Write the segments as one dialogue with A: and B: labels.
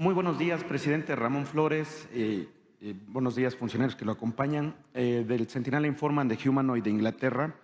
A: Muy buenos días, presidente Ramón Flores. buenos días, funcionarios que lo acompañan. Eh, del Sentinel Informan de Humanoid de Inglaterra.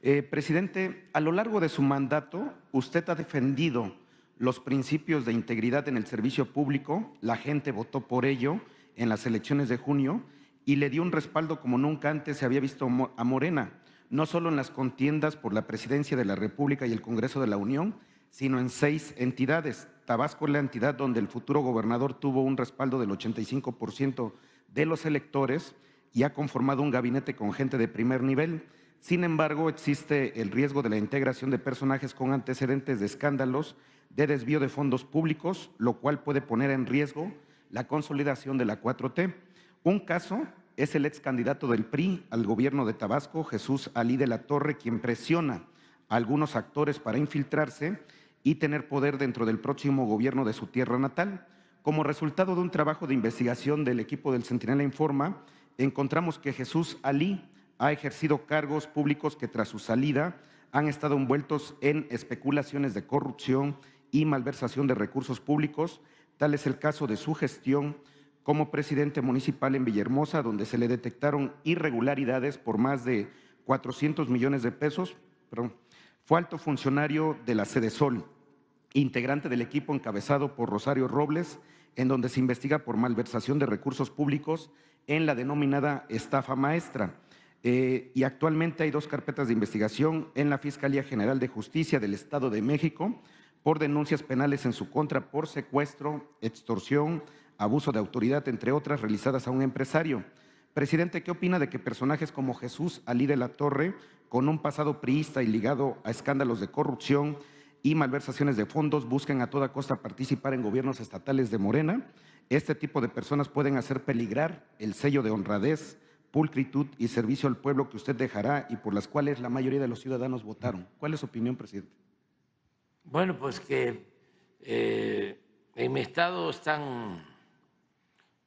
A: Eh, presidente, a lo largo de su mandato, usted ha defendido los principios de integridad en el servicio público. La gente votó por ello en las elecciones de junio y le dio un respaldo como nunca antes se había visto a Morena, no solo en las contiendas por la presidencia de la República y el Congreso de la Unión, sino en seis entidades. Tabasco es la entidad donde el futuro gobernador tuvo un respaldo del 85% de los electores y ha conformado un gabinete con gente de primer nivel. Sin embargo, existe el riesgo de la integración de personajes con antecedentes de escándalos de desvío de fondos públicos, lo cual puede poner en riesgo la consolidación de la 4T. Un caso es el ex candidato del PRI al gobierno de Tabasco, Jesús Alí de la Torre, quien presiona a algunos actores para infiltrarse y tener poder dentro del próximo gobierno de su tierra natal. Como resultado de un trabajo de investigación del equipo del Centinela Informa, encontramos que Jesús Alí ha ejercido cargos públicos que tras su salida han estado envueltos en especulaciones de corrupción y malversación de recursos públicos. Tal es el caso de su gestión como presidente municipal en Villahermosa, donde se le detectaron irregularidades por más de 400 millones de pesos, perdón, fue alto funcionario de la Sede Sol, integrante del equipo encabezado por Rosario Robles, en donde se investiga por malversación de recursos públicos en la denominada estafa maestra. Eh, y actualmente hay dos carpetas de investigación en la Fiscalía General de Justicia del Estado de México por denuncias penales en su contra por secuestro, extorsión, abuso de autoridad, entre otras, realizadas a un empresario. Presidente, ¿qué opina de que personajes como Jesús Alí de la Torre con un pasado priista y ligado a escándalos de corrupción y malversaciones de fondos, buscan a toda costa participar en gobiernos estatales de Morena. Este tipo de personas pueden hacer peligrar el sello de honradez, pulcritud y servicio al pueblo que usted dejará y por las cuales la mayoría de los ciudadanos votaron. ¿Cuál es su opinión, presidente?
B: Bueno, pues que eh, en mi estado están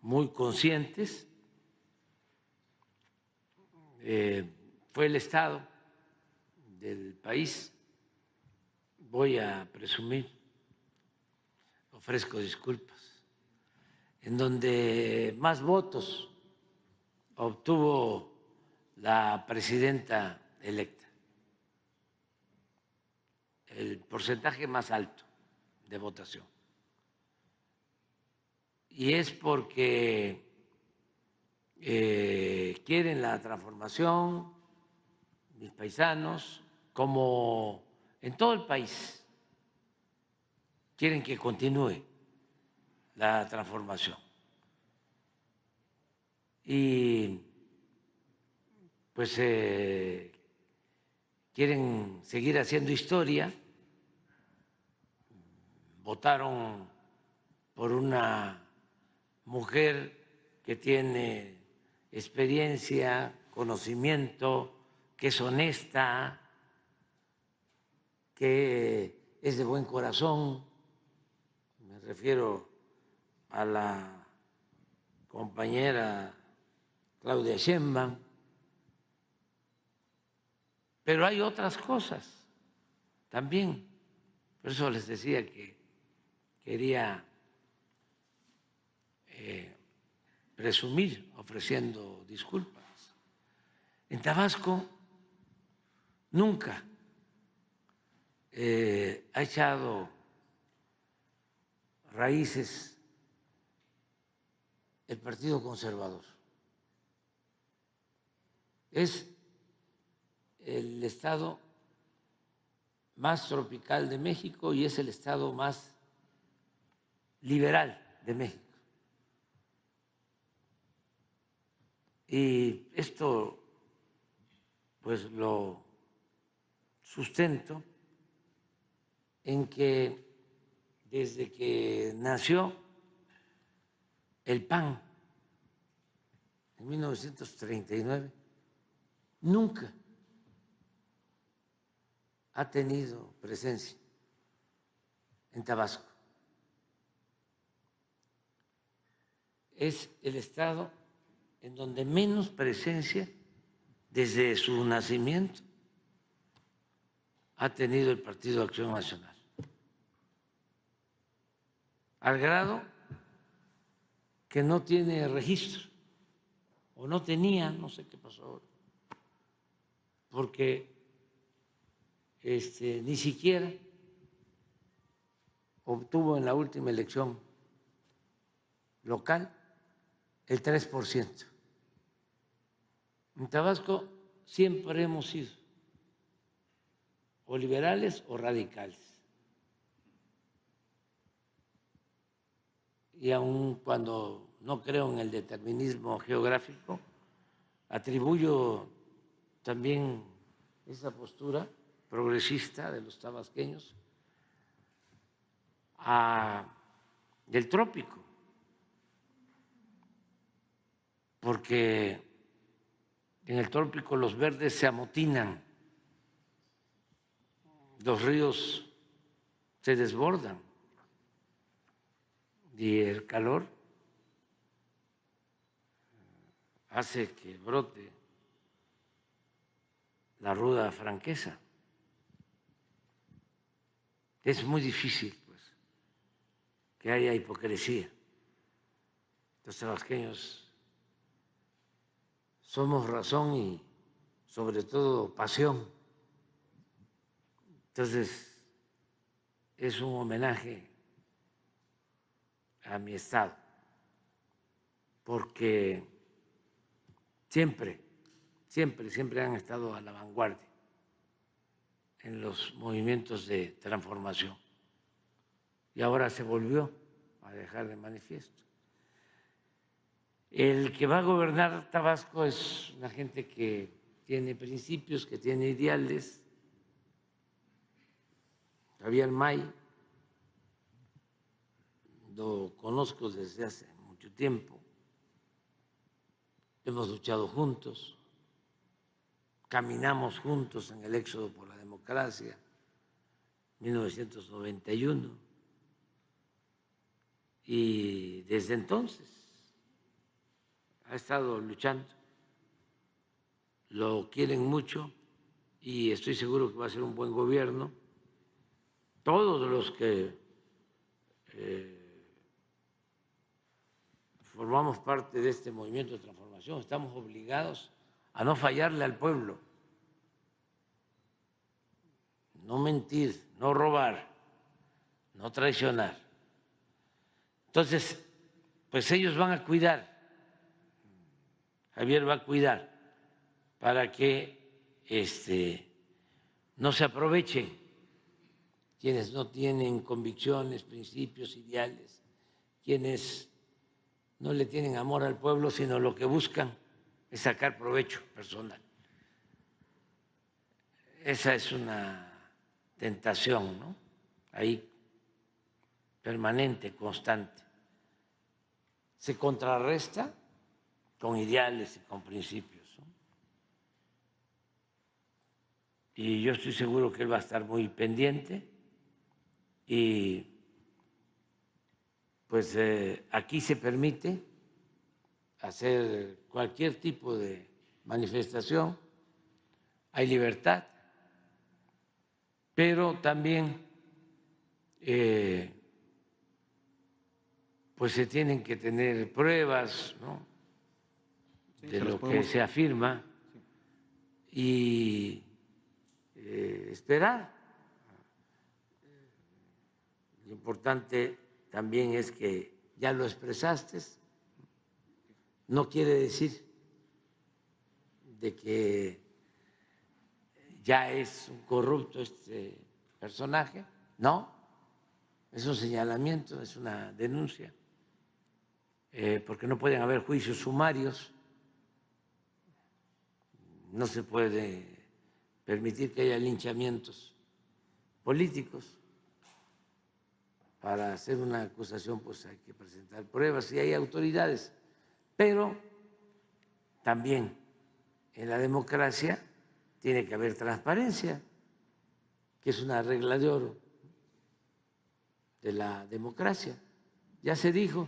B: muy conscientes. Eh, fue el estado del país. Voy a presumir, ofrezco disculpas, en donde más votos obtuvo la presidenta electa, el porcentaje más alto de votación. Y es porque eh, quieren la transformación, mis paisanos, como en todo el país, quieren que continúe la transformación. Y pues eh, quieren seguir haciendo historia, votaron por una mujer que tiene experiencia, conocimiento, que es honesta, que es de buen corazón, me refiero a la compañera Claudia Sheinbaum, pero hay otras cosas también. Por eso les decía que quería resumir, eh, presumir ofreciendo disculpas. En Tabasco nunca eh, ha echado raíces el Partido Conservador. Es el estado más tropical de México y es el estado más liberal de México. Y esto pues lo sustento en que desde que nació el PAN en 1939, nunca ha tenido presencia en Tabasco. Es el estado en donde menos presencia desde su nacimiento ha tenido el Partido de Acción Nacional al grado que no tiene registro, o no tenía, no sé qué pasó porque este, ni siquiera obtuvo en la última elección local el 3%. En Tabasco siempre hemos sido o liberales o radicales. y aun cuando no creo en el determinismo geográfico, atribuyo también esa postura progresista de los tabasqueños al trópico, porque en el trópico los verdes se amotinan, los ríos se desbordan y el calor hace que brote la ruda franqueza. Es muy difícil pues, que haya hipocresía. Los tabasqueños somos razón y sobre todo pasión. Entonces, es un homenaje a mi estado, porque siempre, siempre, siempre han estado a la vanguardia en los movimientos de transformación. Y ahora se volvió a dejar de manifiesto. El que va a gobernar Tabasco es una gente que tiene principios, que tiene ideales. Javier May, lo conozco desde hace mucho tiempo, hemos luchado juntos, caminamos juntos en el éxodo por la democracia, 1991, y desde entonces ha estado luchando, lo quieren mucho y estoy seguro que va a ser un buen gobierno. Todos los que formamos parte de este movimiento de transformación, estamos obligados a no fallarle al pueblo, no mentir, no robar, no traicionar. Entonces, pues ellos van a cuidar, Javier va a cuidar para que este, no se aprovechen quienes no tienen convicciones, principios, ideales, quienes no le tienen amor al pueblo, sino lo que buscan es sacar provecho personal. Esa es una tentación, ¿no? Ahí, permanente, constante. Se contrarresta con ideales y con principios. Y yo estoy seguro que él va a estar muy pendiente y pues eh, aquí se permite hacer cualquier tipo de manifestación, hay libertad, pero también eh, pues se tienen que tener pruebas de lo que se afirma y eh, esperar. Lo importante también es que ya lo expresaste, no quiere decir de que ya es un corrupto este personaje, no, es un señalamiento, es una denuncia, eh, porque no pueden haber juicios sumarios, no se puede permitir que haya linchamientos políticos para hacer una acusación pues hay que presentar pruebas y hay autoridades, pero también en la democracia tiene que haber transparencia, que es una regla de oro de la democracia. Ya se dijo,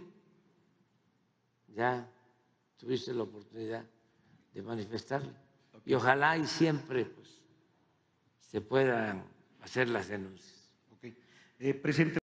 B: ya tuviste la oportunidad de manifestarlo. Y ojalá y siempre pues, se puedan hacer las denuncias. Okay. Eh,